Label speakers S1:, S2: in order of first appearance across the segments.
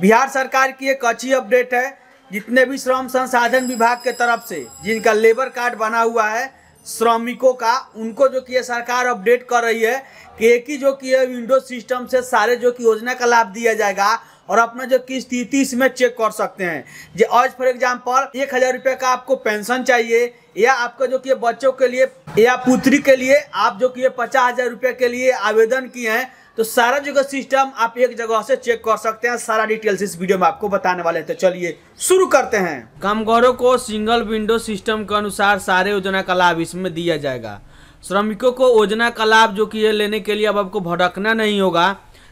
S1: बिहार सरकार की एक अच्छी अपडेट है जितने भी श्रम संसाधन विभाग के तरफ से जिनका लेबर कार्ड बना हुआ है श्रमिकों का उनको जो कि है सरकार अपडेट कर रही है कि एक ही जो कि है विंडो सिस्टम से सारे जो कि योजना का लाभ दिया जाएगा और अपना जो कि स्थिति इसमें चेक कर सकते हैं जो आज फॉर एग्जांपल एक हज़ार रुपये का आपको पेंशन चाहिए या आपका जो कि बच्चों के लिए या पुत्री के लिए आप जो कि पचास हज़ार रुपये के लिए आवेदन किए हैं तो सारा जो सिस्टम आप एक जगह से चेक कर सकते हैं सारा डिटेल्स इस वीडियो में आपको बताने वाले हैं तो चलिए शुरू करते हैं कामगारों को सिंगल विंडो सिस्टम के अनुसार सारे योजना का लाभ इसमें दिया जाएगा श्रमिकों को योजना का लाभ जो कि लेने के लिए अब आपको भटकना नहीं होगा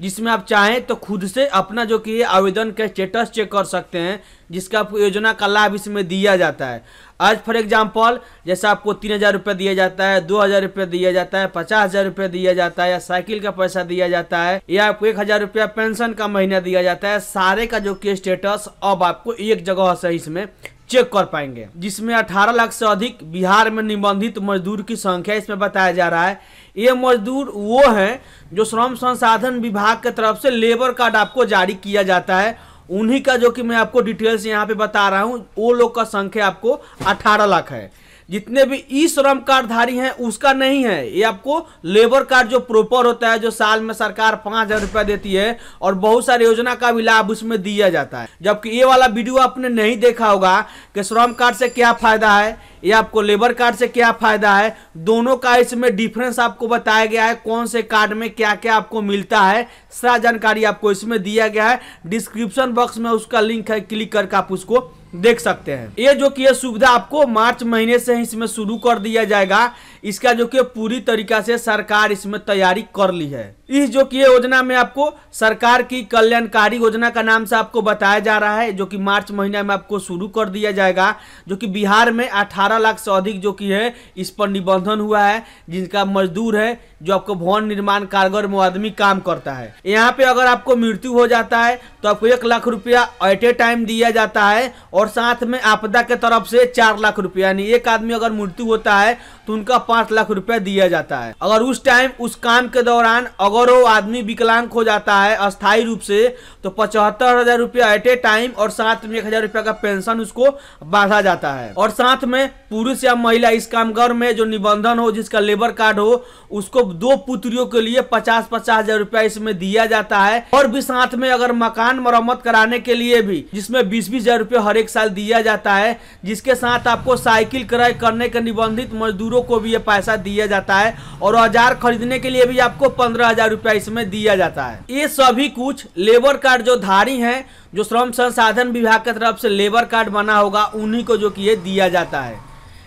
S1: जिसमें आप चाहें तो खुद से अपना जो कि आवेदन का स्टेटस चेक कर सकते हैं जिसका आपको योजना का लाभ इसमें दिया जाता है आज फॉर एग्जांपल जैसे आपको तीन हज़ार रुपये दिया जाता है दो हज़ार रुपये दिया जाता है पचास हज़ार रुपये दिया जाता है या साइकिल का पैसा दिया जाता है या आपको एक हज़ार रुपया पेंशन का महीना दिया जाता है सारे का जो कि स्टेटस अब आपको एक जगह से इसमें चेक कर पाएंगे जिसमें 18 लाख से अधिक बिहार में निबंधित मजदूर की संख्या इसमें बताया जा रहा है ये मजदूर वो हैं जो श्रम संसाधन विभाग के तरफ से लेबर कार्ड आपको जारी किया जाता है उन्हीं का जो कि मैं आपको डिटेल्स यहाँ पे बता रहा हूँ वो लोग का संख्या आपको 18 लाख है जितने भी ई श्रम कार्डधारी हैं उसका नहीं है ये आपको लेबर कार्ड जो प्रॉपर होता है जो साल में सरकार पाँच हज़ार रुपया देती है और बहुत सारी योजना का भी लाभ उसमें दिया जाता है जबकि ये वाला वीडियो आपने नहीं देखा होगा कि श्रम कार्ड से क्या फ़ायदा है ये आपको लेबर कार्ड से क्या फ़ायदा है दोनों का इसमें डिफरेंस आपको बताया गया है कौन से कार्ड में क्या क्या आपको मिलता है सारा जानकारी आपको इसमें दिया गया है डिस्क्रिप्शन बॉक्स में उसका लिंक है क्लिक करके आप उसको देख सकते हैं ये जो कि यह सुविधा आपको मार्च महीने से इसमें शुरू कर दिया जाएगा इसका जो कि पूरी तरीका से सरकार इसमें तैयारी कर ली है इस जो कि योजना में आपको सरकार की कल्याणकारी योजना का नाम से आपको बताया जा रहा है जो कि मार्च महीने में आपको शुरू कर दिया जाएगा जो कि बिहार में 18 लाख से अधिक जो कि है इस पर निबंधन हुआ है जिनका मजदूर है जो आपको भवन निर्माण कारगर मुआदमी काम करता है यहाँ पे अगर आपको मृत्यु हो जाता है तो आपको एक लाख रुपया एट ए टाइम दिया जाता है और साथ में आपदा के तरफ से चार लाख रुपया यानी एक आदमी अगर मृत्यु होता है तो उनका पांच लाख रुपया दिया जाता है अगर उस टाइम उस काम के दौरान अगर वो आदमी विकलांग हो जाता है अस्थायी रूप से तो पचहत्तर हजार रुपया एट ए टाइम और साथ में एक हजार रुपया का पेंशन उसको बांधा जाता है और साथ में पुरुष या महिला इस कामगार में जो निबंधन हो जिसका लेबर कार्ड हो उसको दो पुत्रियों के लिए पचास पचास हजार रुपया इसमें दिया जाता है और भी साथ में अगर मकान मरम्मत कराने के लिए भी जिसमें बीस बीस हजार रुपये हर एक साल दिया जाता है जिसके साथ आपको साइकिल क्रय करने के निबंधित मजदूरों को भी ये पैसा दिया जाता है और औजार खरीदने के लिए भी आपको पंद्रह हजार रुपया इसमें दिया जाता है ये सभी कुछ लेबर कार्ड जो धारी है जो श्रम संसाधन विभाग की तरफ से लेबर कार्ड बना होगा उन्हीं को जो कि ये दिया जाता है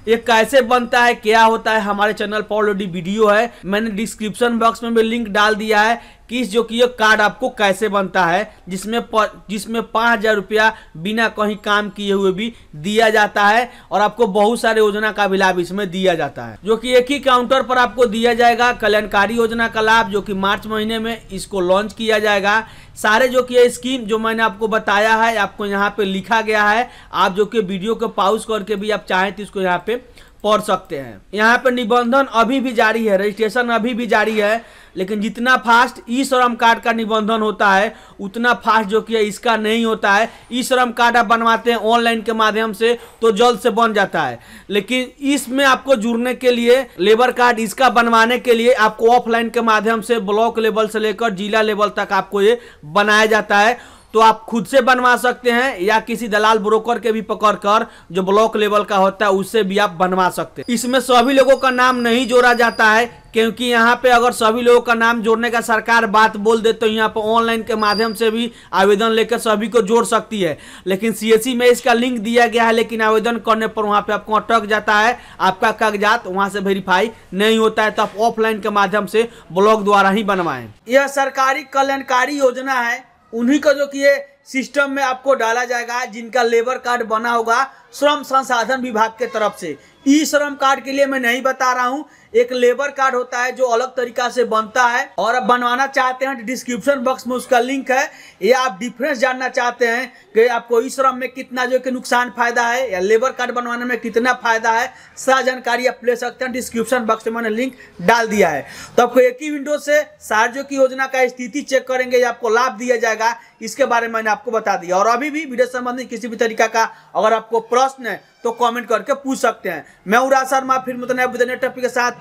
S1: ये कैसे बनता है क्या होता है हमारे चैनल पर ऑलरेडी वीडियो है मैंने डिस्क्रिप्शन बॉक्स में भी लिंक डाल दिया है कि इस जो कि ये कार्ड आपको कैसे बनता है जिसमें प, जिसमें पाँच हज़ार रुपया बिना कहीं काम किए हुए भी दिया जाता है और आपको बहुत सारे योजना का भी लाभ इसमें दिया जाता है जो कि एक ही काउंटर पर आपको दिया जाएगा कल्याणकारी योजना का लाभ जो कि मार्च महीने में इसको लॉन्च किया जाएगा सारे जो कि स्कीम जो मैंने आपको बताया है आपको यहाँ पे लिखा गया है आप जो कि वीडियो को पाउज करके भी आप चाहें तो इसको यहाँ पे पढ़ सकते हैं यहाँ पर निबंधन अभी भी जारी है रजिस्ट्रेशन अभी भी जारी है लेकिन जितना फास्ट ई श्रम कार्ड का निबंधन होता है उतना फास्ट जो कि इसका नहीं होता है ई श्रम कार्ड आप बनवाते हैं ऑनलाइन के माध्यम से तो जल्द से बन जाता है लेकिन इसमें आपको जुड़ने के लिए लेबर कार्ड इसका बनवाने के लिए आपको ऑफलाइन के माध्यम से ब्लॉक लेवल से लेकर जिला लेवल तक आपको ये बनाया जाता है तो आप खुद से बनवा सकते हैं या किसी दलाल ब्रोकर के भी पकड़ कर जो ब्लॉक लेवल का होता है उससे भी आप बनवा सकते हैं इसमें सभी लोगों का नाम नहीं जोड़ा जाता है क्योंकि यहाँ पे अगर सभी लोगों का नाम जोड़ने का सरकार बात बोल दे तो यहाँ पर ऑनलाइन के माध्यम से भी आवेदन लेकर सभी को जोड़ सकती है लेकिन सीएससी e में इसका लिंक दिया गया है लेकिन आवेदन करने पर वहाँ पे आपको अटक जाता है आपका कागजात वहाँ से वेरीफाई नहीं होता है तो आप ऑफलाइन के माध्यम से ब्लॉक द्वारा ही बनवाएं यह सरकारी कल्याणकारी योजना है उन्हीं का जो कि सिस्टम में आपको डाला जाएगा जिनका लेबर कार्ड बना होगा श्रम संसाधन विभाग के तरफ से ई श्रम कार्ड के लिए मैं नहीं बता रहा हूँ एक लेबर कार्ड होता है जो अलग तरीका से बनता है और आप बनवाना चाहते हैं तो डिस्क्रिप्शन बॉक्स में उसका लिंक है या आप डिफरेंस जानना चाहते हैं कि आपको इस श्रम में कितना जो कि नुकसान फायदा है या लेबर कार्ड बनवाने में कितना फायदा है सारा जानकारी आप ले सकते हैं डिस्क्रिप्शन बॉक्स में मैंने लिंक डाल दिया है तो आपको एक ही विंडो से सार्जो की योजना का स्थिति चेक करेंगे या आपको लाभ दिया जाएगा इसके बारे में मैंने आपको बता दिया और अभी भी वीडियो संबंधित किसी भी तरीका का अगर आपको प्रश्न है तो कमेंट करके पूछ सकते हैं मैं उरा शर्मा फिर मुतनाब टॉपिक के साथ